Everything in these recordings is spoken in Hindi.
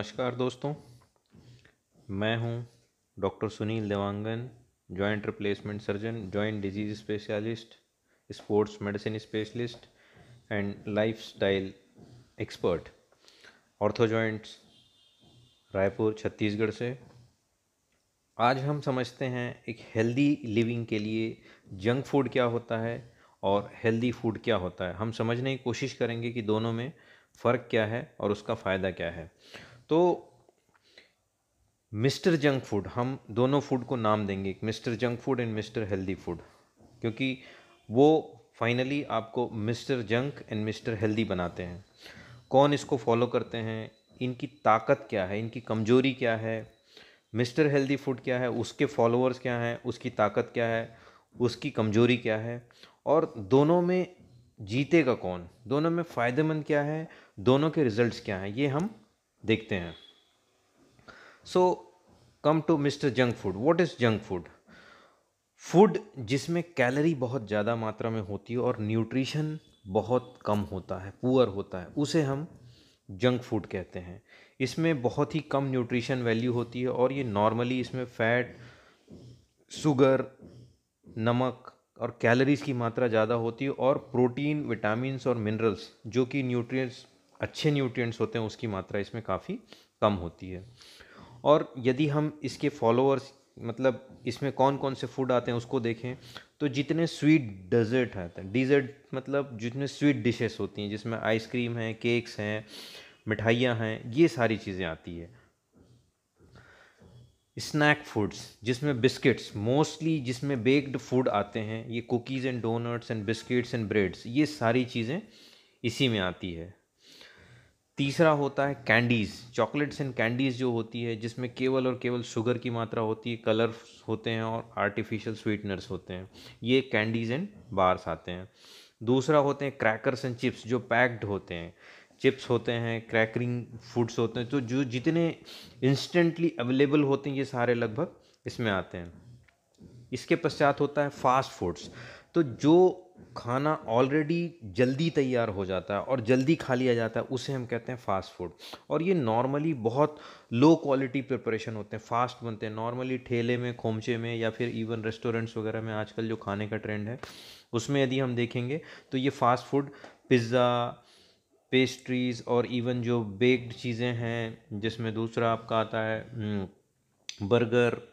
नमस्कार दोस्तों मैं हूं doctor Sunil Dewangan joint replacement surgeon joint disease specialist sports medicine specialist and lifestyle expert ortho joints Raipur Chhattisgarh से आज हम समझते हैं एक हेल्दी लिविंग के लिए जंक फूड क्या होता है और हेल्दी फूड क्या होता है हम समझने की कोशिश करेंगे कि दोनों में फ़र्क क्या है और उसका फ़ायदा क्या है तो मिस्टर जंक फूड हम दोनों फूड को नाम देंगे mister junk food and mister healthy food क्योंकि वो फाइनली आपको mister junk and mister healthy बनाते हैं कौन इसको फॉलो करते हैं इनकी ताकत क्या है इनकी कमजोरी क्या है मिस्टर हेल्दी फूड क्या है उसके फॉलोअर्स क्या हैं उसकी ताकत क्या है उसकी कमजोरी क्या है और दोनों में जीतेगा कौन दोनों में फ़ायदेमंद क्या है दोनों के रिजल्ट्स क्या हैं ये हम देखते हैं so come to mister junk food what is junk food food जिसमें कैलरी बहुत ज़्यादा मात्रा में होती है और न्यूट्रिशन बहुत कम होता है पुअर होता है उसे हम जंक फूड कहते हैं इसमें बहुत ही कम न्यूट्रिशन वैल्यू होती है और ये नॉर्मली इसमें फैट शुगर नमक और कैलोरीज़ की मात्रा ज़्यादा होती है और प्रोटीन विटामिन और मिनरल्स जो कि न्यूट्रिएंट्स अच्छे न्यूट्रिएंट्स होते हैं उसकी मात्रा इसमें काफ़ी कम होती है और यदि हम इसके फॉलोअर्स मतलब इसमें कौन कौन से फूड आते हैं उसको देखें तो जितने स्वीट डेजर्ट आते हैं डिज़र्ट मतलब जितने स्वीट डिशेस होती हैं जिसमें आइसक्रीम है केक्स हैं मिठाइयाँ हैं ये सारी चीज़ें आती है स्नैक फूड्स जिसमें बिस्किट्स मोस्टली जिसमें बेक्ड फूड आते हैं ये cookies and doughnuts and biscuits and breads ये सारी चीज़ें इसी में आती है तीसरा होता है कैंडीज़ चॉकलेट्स एंड कैंडीज़ जो होती है जिसमें केवल और केवल शुगर की मात्रा होती है कलर होते हैं और आर्टिफिशियल स्वीटनर्स होते हैं ये कैंडीज़ एंड बार्स आते हैं दूसरा होते हैं क्रैकर्स एंड चिप्स जो पैक्ड होते हैं चिप्स होते हैं क्रैकरिंग फूड्स होते हैं तो जो जितने इंस्टेंटली अवेलेबल होते हैं ये सारे लगभग इसमें आते हैं इसके पश्चात होता है फास्ट फूड्स तो जो खाना ऑलरेडी जल्दी तैयार हो जाता है और जल्दी खा लिया जाता है उसे हम कहते हैं फ़ास्ट फूड और ये नॉर्मली बहुत लो क्वालिटी प्रिपरेशन होते हैं फास्ट बनते हैं नॉर्मली ठेले में खोमचे में या फिर इवन रेस्टोरेंट्स वगैरह में आजकल जो खाने का ट्रेंड है उसमें यदि हम देखेंगे तो ये फ़ास्ट फूड पिज़्ज़ा पेस्ट्रीज़ और इवन जो बेक्ड चीज़ें हैं जिसमें दूसरा आपका आता है बर्गर हम्म,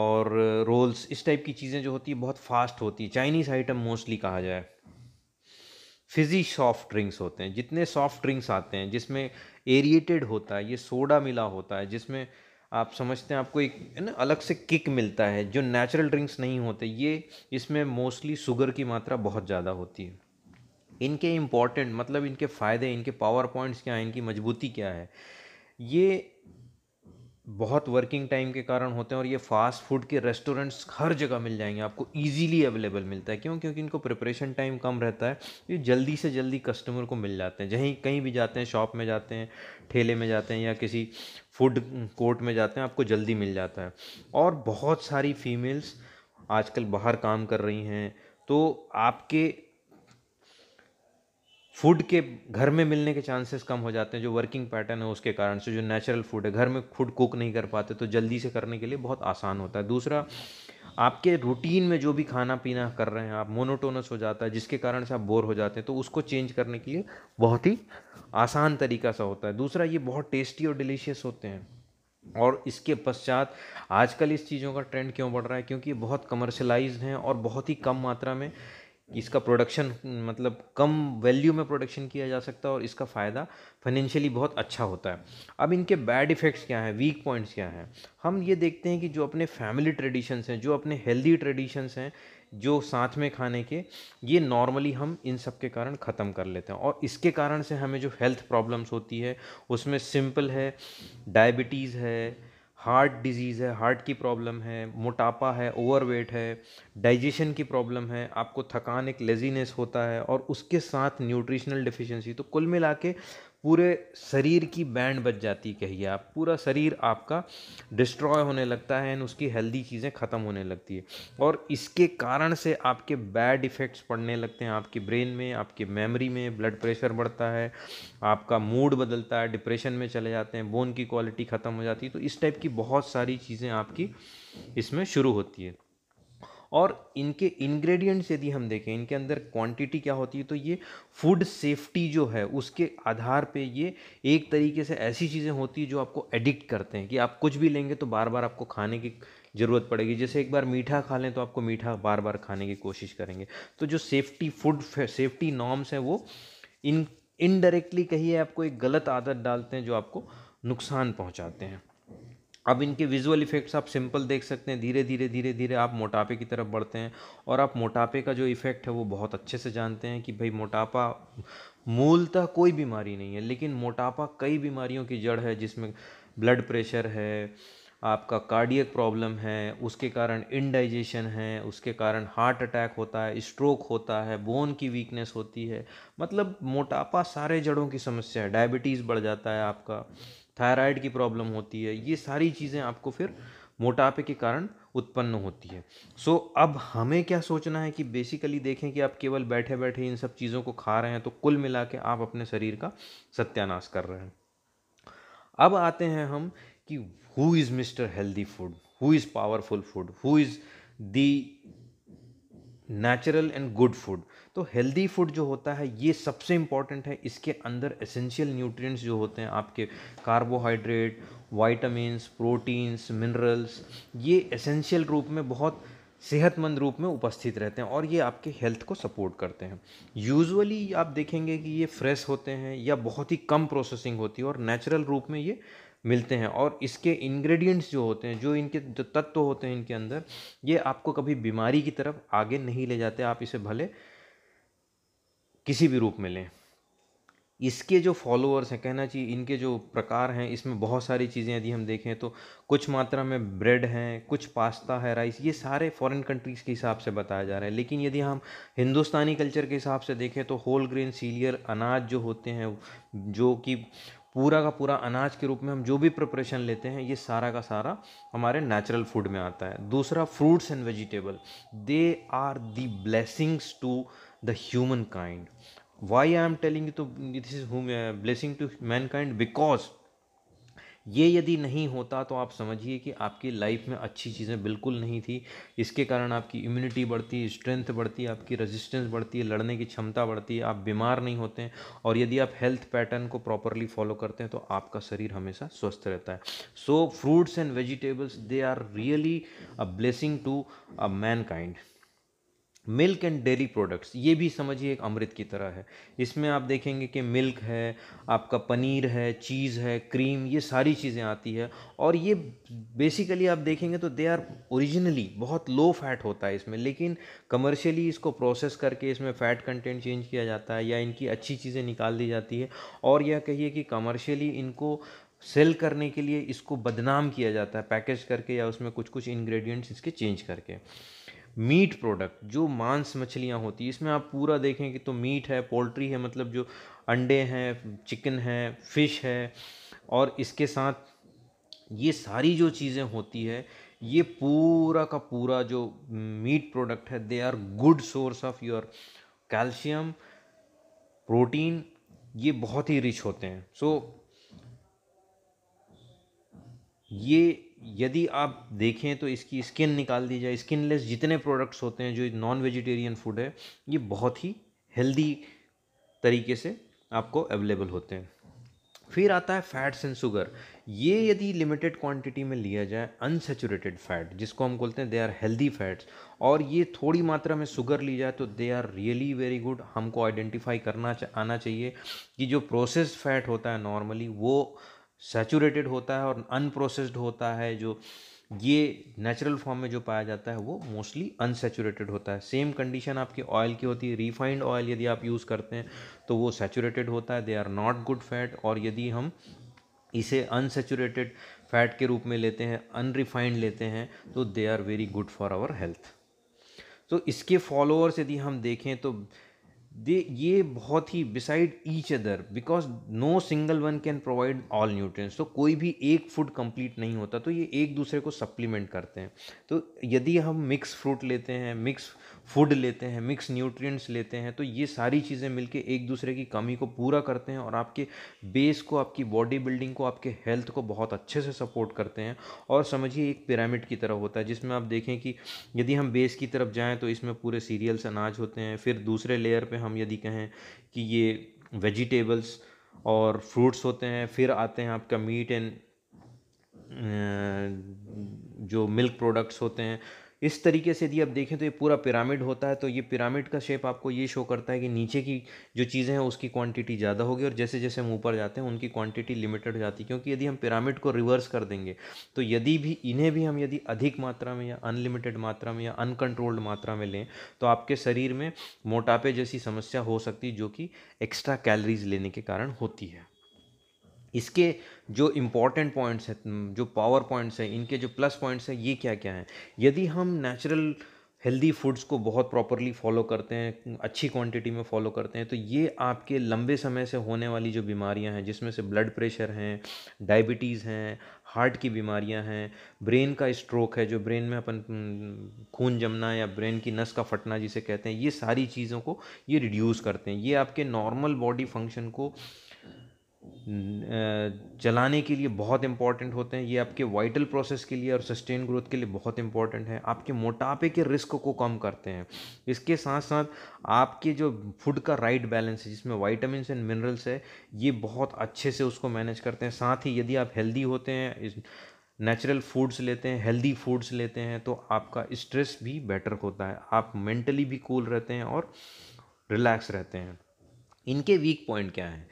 और रोल्स इस टाइप की चीज़ें जो होती है बहुत फास्ट होती है चाइनीज़ आइटम मोस्टली कहा जाए फिज़ी सॉफ्ट ड्रिंक्स होते हैं जितने सॉफ्ट ड्रिंक्स आते हैं जिसमें एरिएटेड होता है ये सोडा मिला होता है जिसमें आप समझते हैं आपको एक ना अलग से किक मिलता है जो नेचुरल ड्रिंक्स नहीं होते ये इसमें मोस्टली शुगर की मात्रा बहुत ज़्यादा होती है इनके इम्पॉर्टेंट मतलब इनके फ़ायदे इनके पावर पॉइंट्स क्या हैं इनकी मजबूती क्या है ये बहुत वर्किंग टाइम के कारण होते हैं और ये फास्ट फूड के रेस्टोरेंट्स हर जगह मिल जाएंगे आपको इजीली अवेलेबल मिलता है क्यों क्योंकि इनको प्रिपरेशन टाइम कम रहता है ये जल्दी से जल्दी कस्टमर को मिल जाते हैं जहीं कहीं भी जाते हैं शॉप में जाते हैं ठेले में जाते हैं या किसी फूड कोर्ट में जाते हैं आपको जल्दी मिल जाता है और बहुत सारी फीमेल्स आजकल बाहर काम कर रही हैं तो आपके फूड के घर में मिलने के चांसेस कम हो जाते हैं जो वर्किंग पैटर्न है उसके कारण से जो नेचुरल फूड है घर में फूड कुक नहीं कर पाते तो जल्दी से करने के लिए बहुत आसान होता है दूसरा आपके रूटीन में जो भी खाना पीना कर रहे हैं आप मोनोटोनस हो जाता है जिसके कारण से आप बोर हो जाते हैं तो उसको चेंज करने के लिए बहुत ही आसान तरीका सा होता है दूसरा ये बहुत टेस्टी और डिलीशियस होते हैं और इसके पश्चात आजकल इस चीज़ों का ट्रेंड क्यों बढ़ रहा है क्योंकि ये बहुत कमर्शलाइज्ड हैं और बहुत ही कम मात्रा में इसका प्रोडक्शन मतलब कम वैल्यू में प्रोडक्शन किया जा सकता है और इसका फ़ायदा फाइनेंशियली बहुत अच्छा होता है अब इनके बैड इफ़ेक्ट्स क्या हैं वीक पॉइंट्स क्या हैं हम ये देखते हैं कि जो अपने फैमिली ट्रेडिशंस हैं जो अपने हेल्दी ट्रेडिशंस हैं जो साथ में खाने के ये नॉर्मली हम इन सब के कारण ख़त्म कर लेते हैं और इसके कारण से हमें जो हेल्थ प्रॉब्लम्स होती है उसमें सिंपल है डायबिटीज़ है हार्ट डिजीज़ है हार्ट की प्रॉब्लम है मोटापा है ओवरवेट है डाइजेशन की प्रॉब्लम है आपको थकान एक लेजीनेस होता है और उसके साथ न्यूट्रिशनल डिफिशेंसी तो कुल मिला के पूरे शरीर की बैंड बच जाती कहिए आप पूरा शरीर आपका डिस्ट्रॉय होने लगता है एंड उसकी हेल्दी चीज़ें ख़त्म होने लगती है और इसके कारण से आपके बैड इफ़ेक्ट्स पड़ने लगते हैं आपके ब्रेन में आपके मेमोरी में ब्लड प्रेशर बढ़ता है आपका मूड बदलता है डिप्रेशन में चले जाते हैं बोन की क्वालिटी ख़त्म हो जाती है तो इस टाइप की बहुत सारी चीज़ें आपकी इसमें शुरू होती है और इनके इंग्रेडिएंट्स यदि हम देखें इनके अंदर क्वांटिटी क्या होती है तो ये फूड सेफ्टी जो है उसके आधार पे ये एक तरीके से ऐसी चीज़ें होती जो आपको एडिक्ट करते हैं कि आप कुछ भी लेंगे तो बार बार आपको खाने की ज़रूरत पड़ेगी जैसे एक बार मीठा खा लें तो आपको मीठा बार बार खाने की कोशिश करेंगे तो जो सेफ्टी फूड सेफ्टी नॉर्म्स हैं वो इन इनडायरेक्टली कहिए आपको एक गलत आदत डालते हैं जो आपको नुकसान पहुंचाते हैं अब इनके विजुअल इफ़ेक्ट्स आप सिंपल देख सकते हैं धीरे धीरे धीरे धीरे आप मोटापे की तरफ बढ़ते हैं और आप मोटापे का जो इफ़ेक्ट है वो बहुत अच्छे से जानते हैं कि भाई मोटापा मूलतः कोई बीमारी नहीं है लेकिन मोटापा कई बीमारियों की जड़ है जिसमें ब्लड प्रेशर है आपका कार्डियक प्रॉब्लम है उसके कारण इनडाइजेशन है उसके कारण हार्ट अटैक होता है स्ट्रोक होता है बोन की वीकनेस होती है मतलब मोटापा सारे जड़ों की समस्या है डायबिटीज़ बढ़ जाता है आपका थायराइड की प्रॉब्लम होती है ये सारी चीज़ें आपको फिर मोटापे के कारण उत्पन्न होती है सो so, अब हमें क्या सोचना है कि बेसिकली देखें कि आप केवल बैठे बैठे इन सब चीज़ों को खा रहे हैं तो कुल मिला के आप अपने शरीर का सत्यानाश कर रहे हैं अब आते हैं हम कि who is mister healthy food who is powerful food who is the natural and good food तो हेल्दी फूड जो होता है ये सबसे इम्पॉर्टेंट है इसके अंदर एसेंशियल न्यूट्रिएंट्स जो होते हैं आपके कार्बोहाइड्रेट वाइटामस प्रोटीन्स मिनरल्स ये एसेंशियल रूप में बहुत सेहतमंद रूप में उपस्थित रहते हैं और ये आपके हेल्थ को सपोर्ट करते हैं यूजुअली आप देखेंगे कि ये फ्रेश होते हैं या बहुत ही कम प्रोसेसिंग होती है और नेचुरल रूप में ये मिलते हैं और इसके इंग्रेडिएंट्स जो होते हैं जो इनके जो तत्व होते हैं इनके अंदर ये आपको कभी बीमारी की तरफ आगे नहीं ले जाते आप इसे भले किसी भी रूप में लें इसके जो फॉलोअर्स हैं कहना चाहिए इनके जो प्रकार हैं इसमें बहुत सारी चीज़ें यदि हम देखें तो कुछ मात्रा में ब्रेड हैं कुछ पास्ता है राइस ये सारे फॉरेन कंट्रीज़ के हिसाब से बताया जा रहा है लेकिन यदि हम हिंदुस्तानी कल्चर के हिसाब से देखें तो होल ग्रेन सीरियल अनाज जो होते हैं जो कि पूरा का पूरा अनाज के रूप में हम जो भी प्रिपरेशन लेते हैं ये सारा का सारा हमारे नेचुरल फूड में आता है दूसरा fruits and vegetable they are the blessings to the humankind why I am telling you तो this is blessing to mankind because ये यदि नहीं होता तो आप समझिए कि आपकी लाइफ में अच्छी चीज़ें बिल्कुल नहीं थी इसके कारण आपकी इम्यूनिटी बढ़ती स्ट्रेंथ बढ़ती आपकी रेजिस्टेंस बढ़ती है लड़ने की क्षमता बढ़ती है आप बीमार नहीं होते हैं और यदि आप हेल्थ पैटर्न को प्रॉपरली फॉलो करते हैं तो आपका शरीर हमेशा स्वस्थ रहता है so fruits and vegetables they are really a blessing to a mankind milk and dairy products ये भी समझिए एक अमृत की तरह है इसमें आप देखेंगे कि मिल्क है आपका पनीर है चीज़ है क्रीम ये सारी चीज़ें आती है और ये बेसिकली आप देखेंगे तो दे आर ओरिजिनली बहुत लो फैट होता है इसमें लेकिन कमर्शियली इसको प्रोसेस करके इसमें फ़ैट कंटेंट चेंज किया जाता है या इनकी अच्छी चीज़ें निकाल दी जाती है और यह कहिए कि कमर्शियली इनको सेल करने के लिए इसको बदनाम किया जाता है पैकेज करके या उसमें कुछ कुछ इंग्रेडिएंट्स इसके चेंज करके मीट प्रोडक्ट जो मांस मछलियाँ होती है इसमें आप पूरा देखें कि तो मीट है पोल्ट्री है मतलब जो अंडे हैं चिकन है फिश है और इसके साथ ये सारी जो चीज़ें होती है ये पूरा का पूरा जो मीट प्रोडक्ट है they are good source of your calcium protein ये बहुत ही रिच होते हैं सो so, ये यदि आप देखें तो इसकी स्किन निकाल दी जाए स्किनलेस जितने प्रोडक्ट्स होते हैं जो नॉन वेजिटेरियन फूड है ये बहुत ही हेल्दी तरीके से आपको अवेलेबल होते हैं फिर आता है फैट्स एंड शुगर ये यदि लिमिटेड क्वांटिटी में लिया जाए अनसेचुरेटेड फैट जिसको हम बोलते हैं दे आर हेल्दी फैट्स और ये थोड़ी मात्रा में शुगर ली जाए तो they are really very good हमको आइडेंटिफाई करना आना चाहिए कि जो प्रोसेस्ड फैट होता है नॉर्मली वो सेचूरेटेड होता है और अनप्रोसेस्ड होता है जो ये नेचुरल फॉर्म में जो पाया जाता है वो मोस्टली अनसेचूरेटेड होता है सेम कंडीशन आपकी ऑयल की होती है रिफाइंड ऑयल यदि आप यूज़ करते हैं तो वो सेचूरेटेड होता है they are not good fat और यदि हम इसे अनसेचूरेटेड फैट के रूप में लेते हैं अनरिफाइंड लेते हैं तो they are very good for our health तो इसके फॉलोअर्स यदि हम देखें तो दे ये बहुत ही beside each other because no single one can provide all nutrients तो कोई भी एक फूड कंप्लीट नहीं होता तो ये एक दूसरे को सप्लीमेंट करते हैं तो यदि हम मिक्स फ्रूट लेते हैं मिक्स फूड लेते हैं मिक्स न्यूट्रिएंट्स लेते हैं तो ये सारी चीज़ें मिलके एक दूसरे की कमी को पूरा करते हैं और आपके बेस को आपकी बॉडी बिल्डिंग को आपके हेल्थ को बहुत अच्छे से सपोर्ट करते हैं और समझिए एक पिरामिड की तरह होता है जिसमें आप देखें कि यदि हम बेस की तरफ जाएँ तो इसमें पूरे सीरियल्स अनाज होते हैं फिर दूसरे लेयर पर हम यदि कहें कि ये वेजिटेबल्स और फ्रूट्स होते हैं फिर आते हैं आपका मीट एंड जो मिल्क प्रोडक्ट्स होते हैं इस तरीके से यदि आप देखें तो ये पूरा पिरामिड होता है तो ये पिरामिड का शेप आपको ये शो करता है कि नीचे की जो चीज़ें हैं उसकी क्वांटिटी ज़्यादा होगी और जैसे जैसे हम ऊपर जाते हैं उनकी क्वांटिटी लिमिटेड हो जाती है क्योंकि यदि हम पिरामिड को रिवर्स कर देंगे तो यदि भी इन्हें भी हम यदि अधिक मात्रा में या अनलिमिटेड मात्रा में या अनकंट्रोल्ड मात्रा में लें तो आपके शरीर में मोटापे जैसी समस्या हो सकती है जो कि एक्स्ट्रा कैलरीज लेने के कारण होती है इसके जो इम्पॉर्टेंट पॉइंट्स हैं जो पावर पॉइंट्स हैं इनके जो प्लस पॉइंट्स हैं ये क्या क्या हैं यदि हम नेचुरल हेल्दी फूड्स को बहुत प्रॉपरली फॉलो करते हैं अच्छी क्वांटिटी में फॉलो करते हैं तो ये आपके लंबे समय से होने वाली जो बीमारियां हैं जिसमें से ब्लड प्रेशर हैं डायबिटीज़ हैं हार्ट की बीमारियां हैं ब्रेन का स्ट्रोक है जो ब्रेन में अपन खून जमना या ब्रेन की नस का फटना जिसे कहते हैं ये सारी चीज़ों को ये रिड्यूस करते हैं ये आपके नॉर्मल बॉडी फंक्शन को चलाने के लिए बहुत इंपॉर्टेंट होते हैं ये आपके वाइटल प्रोसेस के लिए और सस्टेन ग्रोथ के लिए बहुत इंपॉर्टेंट है आपके मोटापे के रिस्क को कम करते हैं इसके साथ साथ आपके जो फूड का राइट बैलेंस है जिसमें वाइटामस एंड मिनरल्स है ये बहुत अच्छे से उसको मैनेज करते हैं साथ ही यदि आप हेल्दी होते हैं नेचुरल फूड्स लेते हैं हेल्दी फूड्स लेते हैं तो आपका स्ट्रेस भी बेटर होता है आप मेंटली भी कूल रहते हैं और रिलैक्स रहते हैं इनके वीक पॉइंट क्या हैं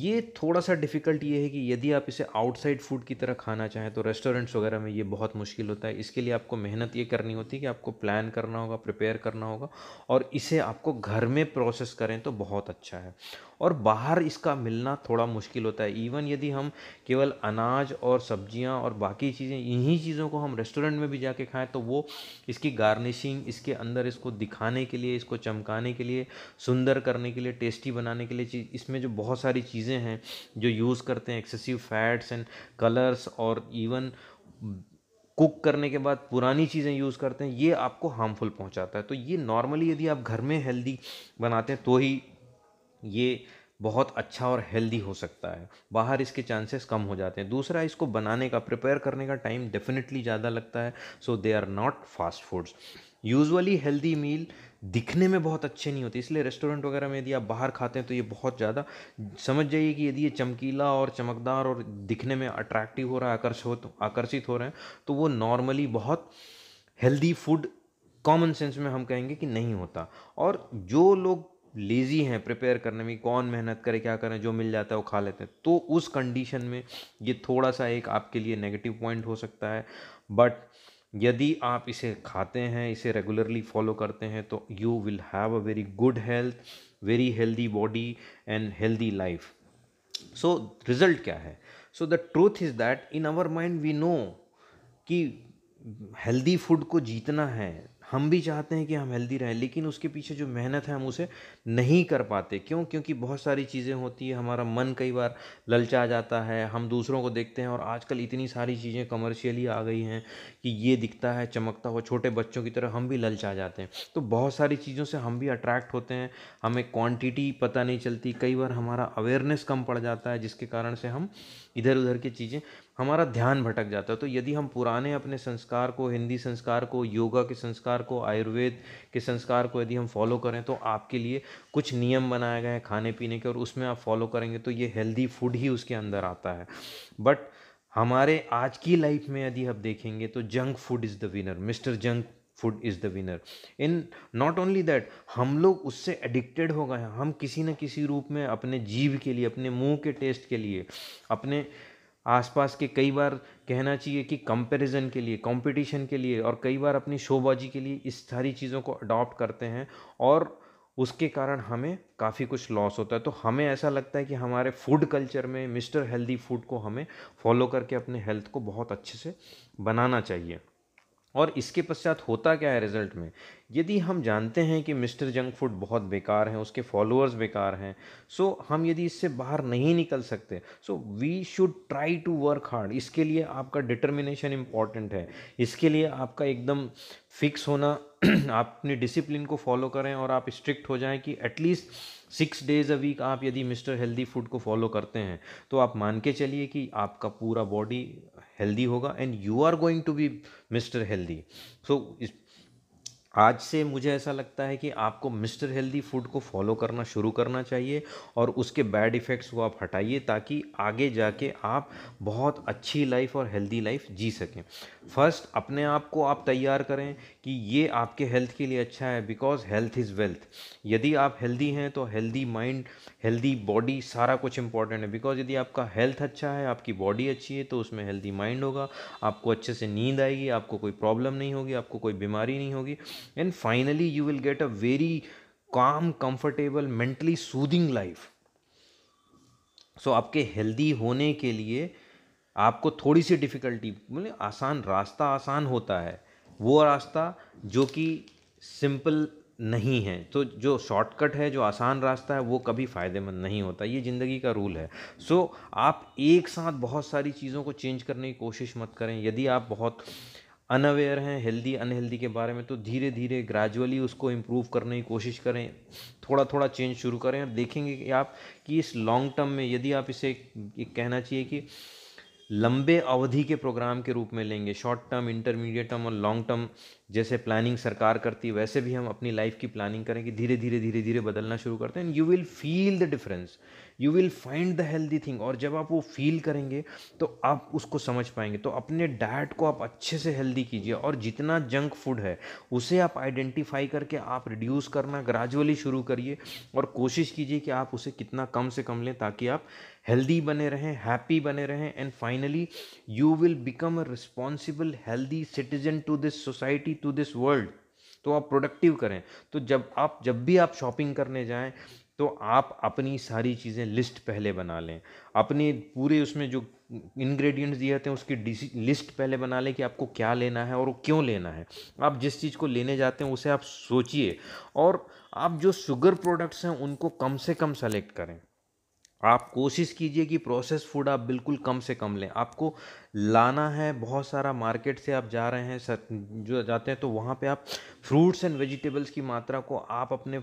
ये थोड़ा सा डिफ़िकल्ट ये है कि यदि आप इसे आउटसाइड फूड की तरह खाना चाहें तो रेस्टोरेंट्स वगैरह में ये बहुत मुश्किल होता है इसके लिए आपको मेहनत ये करनी होती है कि आपको प्लान करना होगा प्रिपेयर करना होगा और इसे आपको घर में प्रोसेस करें तो बहुत अच्छा है और बाहर इसका मिलना थोड़ा मुश्किल होता है इवन यदि हम केवल अनाज और सब्जियां और बाकी चीज़ें इन्हीं चीज़ों को हम रेस्टोरेंट में भी जाके खाएं तो वो इसकी गार्निशिंग इसके अंदर इसको दिखाने के लिए इसको चमकाने के लिए सुंदर करने के लिए टेस्टी बनाने के लिए चीज़ इसमें जो बहुत सारी चीज़ें हैं जो यूज़ करते हैं एक्सेसिव फैट्स एंड कलर्स और इवन कुक करने के बाद पुरानी चीज़ें यूज़ करते हैं ये आपको हार्मफुल पहुंचाता है तो ये नॉर्मली यदि आप घर में हेल्दी बनाते हैं तो ही ये बहुत अच्छा और हेल्दी हो सकता है बाहर इसके चांसेस कम हो जाते हैं दूसरा इसको बनाने का प्रिपेयर करने का टाइम डेफिनेटली ज़्यादा लगता है so they are not fast foods usually healthy meal दिखने में बहुत अच्छे नहीं होते इसलिए रेस्टोरेंट वगैरह में यदि आप बाहर खाते हैं तो ये बहुत ज़्यादा समझ जाइए कि यदि ये चमकीला और चमकदार और दिखने में अट्रैक्टिव हो रहा है आकर्षित आकर्षित हो रहे हैं तो वो नॉर्मली बहुत हेल्दी फूड कॉमन सेंस में हम कहेंगे कि नहीं होता और जो लोग लेज़ी हैं प्रिपेयर करने में कौन मेहनत करे क्या करें जो मिल जाता है वो खा लेते हैं तो उस कंडीशन में ये थोड़ा सा एक आपके लिए नेगेटिव पॉइंट हो सकता है बट यदि आप इसे खाते हैं इसे रेगुलरली फॉलो करते हैं तो you will have a very good health very healthy body and healthy life so result क्या है so the truth is that in our mind we know कि हेल्दी फूड को जीतना है हम भी चाहते हैं कि हम हेल्दी रहें लेकिन उसके पीछे जो मेहनत है हम उसे नहीं कर पाते क्यों क्योंकि बहुत सारी चीज़ें होती है हमारा मन कई बार ललचा जाता है हम दूसरों को देखते हैं और आजकल इतनी सारी चीज़ें कमर्शियली आ गई हैं कि ये दिखता है चमकता हुआ छोटे बच्चों की तरह हम भी ललचा जाते हैं तो बहुत सारी चीज़ों से हम भी अट्रैक्ट होते हैं हमें क्वान्टिटी पता नहीं चलती कई बार हमारा अवेयरनेस कम पड़ जाता है जिसके कारण से हम इधर उधर की चीज़ें हमारा ध्यान भटक जाता है तो यदि हम पुराने अपने संस्कार को हिंदी संस्कार को योगा के संस्कार को आयुर्वेद के संस्कार को यदि हम फॉलो करें तो आपके लिए कुछ नियम बनाए गए हैं खाने पीने के और उसमें आप फॉलो करेंगे तो ये हेल्दी फूड ही उसके अंदर आता है बट हमारे आज की लाइफ में यदि आप देखेंगे तो junk food is the winner mister junk food is the winner in not only that हम लोग उससे एडिक्टेड हो गए हैं हम किसी न किसी रूप में अपने जीव के लिए अपने मुंह के टेस्ट के लिए अपने आसपास के कई बार कहना चाहिए कि कंपैरिजन के लिए कंपटीशन के लिए और कई बार अपनी शोबाजी के लिए इस सारी चीज़ों को अडॉप्ट करते हैं और उसके कारण हमें काफ़ी कुछ लॉस होता है तो हमें ऐसा लगता है कि हमारे फूड कल्चर में मिस्टर हेल्दी फूड को हमें फॉलो करके अपने हेल्थ को बहुत अच्छे से बनाना चाहिए और इसके पश्चात होता क्या है रिजल्ट में यदि हम जानते हैं कि मिस्टर जंक फूड बहुत बेकार हैं उसके फॉलोअर्स बेकार हैं सो हम यदि इससे बाहर नहीं निकल सकते so we should try to work hard इसके लिए आपका डिटर्मिनेशन इम्पॉर्टेंट है इसके लिए आपका एकदम फिक्स होना आप अपनी डिसिप्लिन को फॉलो करें और आप स्ट्रिक्ट हो जाएं कि at least six days a week आप यदि मिस्टर हेल्दी फूड को फॉलो करते हैं तो आप मान के चलिए कि आपका पूरा बॉडी हेल्दी होगा and you are going to be mister healthy so आज से मुझे ऐसा लगता है कि आपको मिस्टर हेल्दी फूड को फॉलो करना शुरू करना चाहिए और उसके बैड इफ़ेक्ट्स को आप हटाइए ताकि आगे जाके आप बहुत अच्छी लाइफ और हेल्दी लाइफ जी सकें फर्स्ट अपने आप को आप तैयार करें कि ये आपके हेल्थ के लिए अच्छा है बिकॉज हेल्थ इज़ वेल्थ यदि आप हेल्दी हैं तो हेल्दी माइंड हेल्दी बॉडी सारा कुछ इंपॉर्टेंट है बिकॉज यदि आपका हेल्थ अच्छा है आपकी बॉडी अच्छी है तो उसमें हेल्दी माइंड होगा आपको अच्छे से नींद आएगी आपको कोई प्रॉब्लम नहीं होगी आपको कोई बीमारी नहीं होगी and finally you will get a very calm comfortable mentally soothing life so आपके हेल्दी होने के लिए आपको थोड़ी सी डिफ़िकल्टी मतलब आसान रास्ता आसान होता है वो रास्ता जो कि सिंपल नहीं है तो जो शॉर्टकट है जो आसान रास्ता है वो कभी फ़ायदेमंद नहीं होता ये ज़िंदगी का रूल है सो so, आप एक साथ बहुत सारी चीज़ों को चेंज करने की कोशिश मत करें यदि आप बहुत अनअवेयर हैं हेल्दी अनहेल्दी के बारे में तो धीरे धीरे ग्रेजुअली उसको इम्प्रूव करने की कोशिश करें थोड़ा थोड़ा चेंज शुरू करें और देखेंगे कि आप कि इस लॉन्ग टर्म में यदि आप इसे कहना चाहिए कि लंबे अवधि के प्रोग्राम के रूप में लेंगे शॉर्ट टर्म इंटरमीडिएट टर्म और लॉन्ग टर्म जैसे प्लानिंग सरकार करती है वैसे भी हम अपनी लाइफ की प्लानिंग करें कि धीरे धीरे धीरे धीरे बदलना शुरू करते हैं and you will feel the difference you will find the healthy thing और जब आप वो फील करेंगे तो आप उसको समझ पाएंगे तो अपने डाइट को आप अच्छे से हेल्दी कीजिए और जितना जंक फूड है उसे आप आइडेंटिफाई करके आप रिड्यूस करना ग्रेजुअली शुरू करिए और कोशिश कीजिए कि आप उसे कितना कम से कम लें ताकि आप हेल्दी बने रहें हैप्पी बने रहें and finally you will become a responsible healthy citizen to this society to this world तो आप प्रोडक्टिव करें तो जब आप जब भी आप शॉपिंग करने जाएं तो आप अपनी सारी चीज़ें लिस्ट पहले बना लें अपने पूरे उसमें जो इंग्रेडिएंट्स दिए जाते हैं उसकी लिस्ट पहले बना लें कि आपको क्या लेना है और वो क्यों लेना है आप जिस चीज़ को लेने जाते हैं उसे आप सोचिए और आप जो शुगर प्रोडक्ट्स हैं उनको कम से कम सेलेक्ट करें आप कोशिश कीजिए कि प्रोसेस फूड आप बिल्कुल कम से कम लें आपको लाना है बहुत सारा मार्केट से आप जा रहे हैं सर जो जाते हैं तो वहाँ पे आप फ्रूट्स एंड वेजिटेबल्स की मात्रा को आप अपने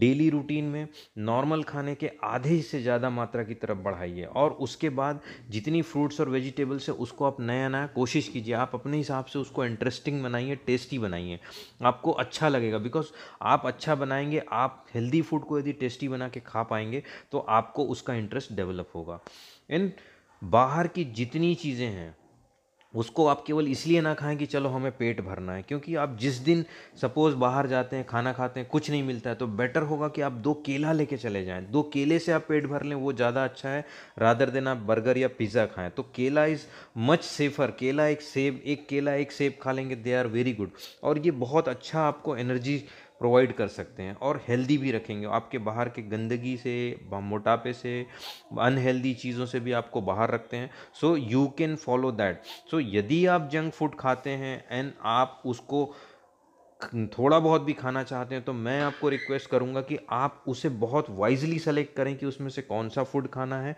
डेली रूटीन में नॉर्मल खाने के आधे से ज़्यादा मात्रा की तरफ बढ़ाइए और उसके बाद जितनी फ्रूट्स और वेजिटेबल्स है उसको आप नया नया कोशिश कीजिए आप अपने हिसाब से उसको इंटरेस्टिंग बनाइए टेस्टी बनाइए आपको अच्छा लगेगा बिकॉज आप अच्छा बनाएंगे आप हेल्दी फूड को यदि टेस्टी बना के खा पाएंगे तो आपको उसका इंटरेस्ट डेवलप होगा एंड बाहर की जितनी चीज़ें हैं उसको आप केवल इसलिए ना खाएं कि चलो हमें पेट भरना है क्योंकि आप जिस दिन सपोज़ बाहर जाते हैं खाना खाते हैं कुछ नहीं मिलता है तो बेटर होगा कि आप दो केला लेके चले जाएं दो केले से आप पेट भर लें वो ज़्यादा अच्छा है रादर देन आप बर्गर या पिज़्ज़ा खाएं तो केला इज़ मच सेफ़र केला एक सेब एक केला एक सेब खा लेंगे दे आर वेरी गुड और ये बहुत अच्छा आपको एनर्जी प्रोवाइड कर सकते हैं और हेल्दी भी रखेंगे आपके बाहर के गंदगी से मोटापे से अनहेल्दी चीज़ों से भी आपको बाहर रखते हैं so you can follow that so यदि आप जंक फूड खाते हैं एंड आप उसको थोड़ा बहुत भी खाना चाहते हैं तो मैं आपको रिक्वेस्ट करूंगा कि आप उसे बहुत वाइजली सेलेक्ट करें कि उसमें से कौन सा फूड खाना है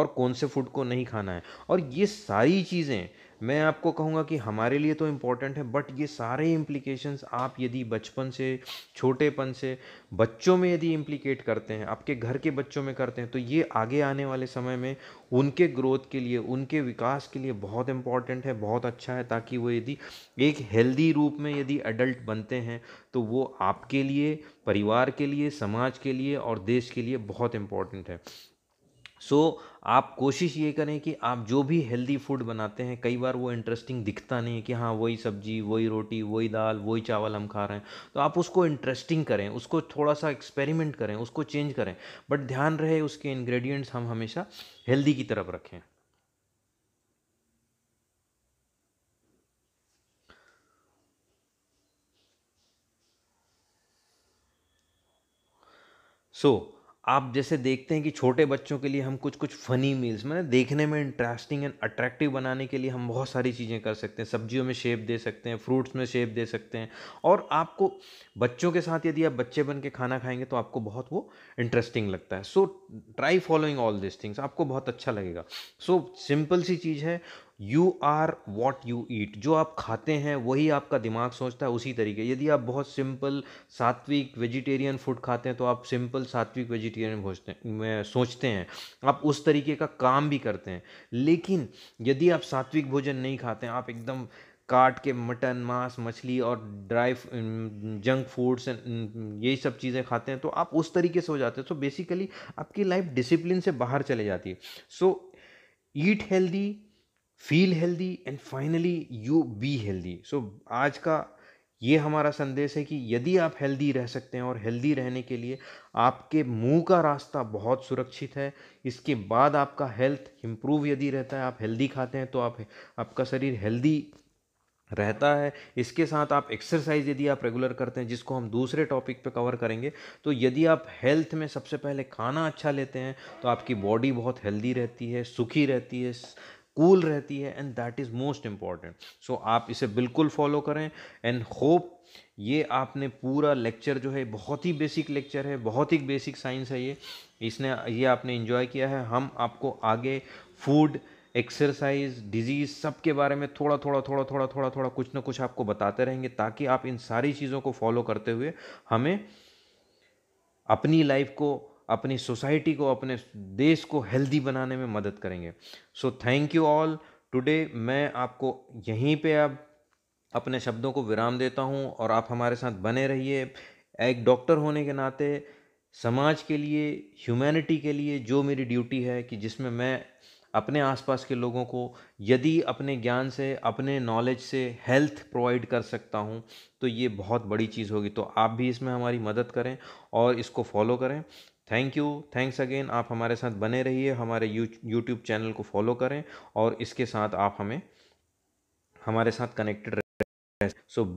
और कौन से फूड को नहीं खाना है और ये सारी चीज़ें मैं आपको कहूँगा कि हमारे लिए तो इम्पोर्टेंट है बट ये सारे इम्प्लीकेशंस आप यदि बचपन से छोटेपन से बच्चों में यदि इम्प्लीकेट करते हैं आपके घर के बच्चों में करते हैं तो ये आगे आने वाले समय में उनके ग्रोथ के लिए उनके विकास के लिए बहुत इम्पॉर्टेंट है बहुत अच्छा है ताकि वो यदि एक हेल्दी रूप में यदि एडल्ट बनते हैं तो वो आपके लिए परिवार के लिए समाज के लिए और देश के लिए बहुत इम्पॉर्टेंट है सो आप कोशिश ये करें कि आप जो भी हेल्दी फूड बनाते हैं कई बार वो इंटरेस्टिंग दिखता नहीं है कि हाँ वही सब्जी वही रोटी वही दाल वही चावल हम खा रहे हैं तो आप उसको इंटरेस्टिंग करें उसको थोड़ा सा एक्सपेरिमेंट करें उसको चेंज करें बट ध्यान रहे उसके इंग्रेडिएंट्स हम हमेशा हेल्दी की तरफ रखें सो so, आप जैसे देखते हैं कि छोटे बच्चों के लिए हम कुछ कुछ फ़नी मील्स मैंने देखने में इंटरेस्टिंग एंड अट्रैक्टिव बनाने के लिए हम बहुत सारी चीज़ें कर सकते हैं सब्जियों में शेप दे सकते हैं फ्रूट्स में शेप दे सकते हैं और आपको बच्चों के साथ यदि आप बच्चे बन के खाना खाएंगे तो आपको बहुत वो इंटरेस्टिंग लगता है so try following all this things आपको बहुत अच्छा लगेगा सो so, सिंपल सी चीज़ है you are what you eat जो आप खाते हैं वही आपका दिमाग सोचता है उसी तरीके यदि आप बहुत सिंपल सात्विक वेजिटेरियन फूड खाते हैं तो आप सिंपल सात्विक वेजिटेरियन भोजते हैं सोचते हैं आप उस तरीके का काम भी करते हैं लेकिन यदि आप सात्विक भोजन नहीं खाते हैं आप एकदम काट के मटन मांस मछली और ड्राई जंक फूड्स यही सब चीज़ें खाते हैं तो आप उस तरीके से हो जाते हैं सो बेसिकली आपकी लाइफ डिसिप्लिन से बाहर चले जाती है so eat healthy feel healthy and finally you be healthy so आज का ये हमारा संदेश है कि यदि आप हेल्दी रह सकते हैं और हेल्दी रहने के लिए आपके मुंह का रास्ता बहुत सुरक्षित है इसके बाद आपका हेल्थ इम्प्रूव यदि रहता है आप हेल्दी खाते हैं तो आप आपका शरीर हेल्दी रहता है इसके साथ आप एक्सरसाइज यदि आप रेगुलर करते हैं जिसको हम दूसरे टॉपिक पे कवर करेंगे तो यदि आप हेल्थ में सबसे पहले खाना अच्छा लेते हैं तो आपकी बॉडी बहुत हेल्दी रहती है सुखी रहती है कूल cool रहती है and that is most important so आप इसे बिल्कुल फॉलो करें एंड होप ये आपने पूरा लेक्चर जो है बहुत ही बेसिक लेक्चर है बहुत ही बेसिक साइंस है ये इसने ये आपने इन्जॉय किया है हम आपको आगे फूड एक्सरसाइज डिजीज़ सब के बारे में थोड़ा थोड़ा थोड़ा थोड़ा थोड़ा थोड़ा कुछ ना कुछ आपको बताते रहेंगे ताकि आप इन सारी चीज़ों को फॉलो करते हुए हमें अपनी लाइफ को अपनी सोसाइटी को अपने देश को हेल्दी बनाने में मदद करेंगे so thank you all today मैं आपको यहीं पे अब अपने शब्दों को विराम देता हूँ और आप हमारे साथ बने रहिए एक डॉक्टर होने के नाते समाज के लिए ह्यूमैनिटी के लिए जो मेरी ड्यूटी है कि जिसमें मैं अपने आसपास के लोगों को यदि अपने ज्ञान से अपने नॉलेज से हेल्थ प्रोवाइड कर सकता हूँ तो ये बहुत बड़ी चीज़ होगी तो आप भी इसमें हमारी मदद करें और इसको फॉलो करें थैंक यू थैंक्स अगेन आप हमारे साथ बने रहिए हमारे यू यूट्यूब चैनल को फॉलो करें और इसके साथ आप हमें हमारे साथ कनेक्टेड रहें सो so,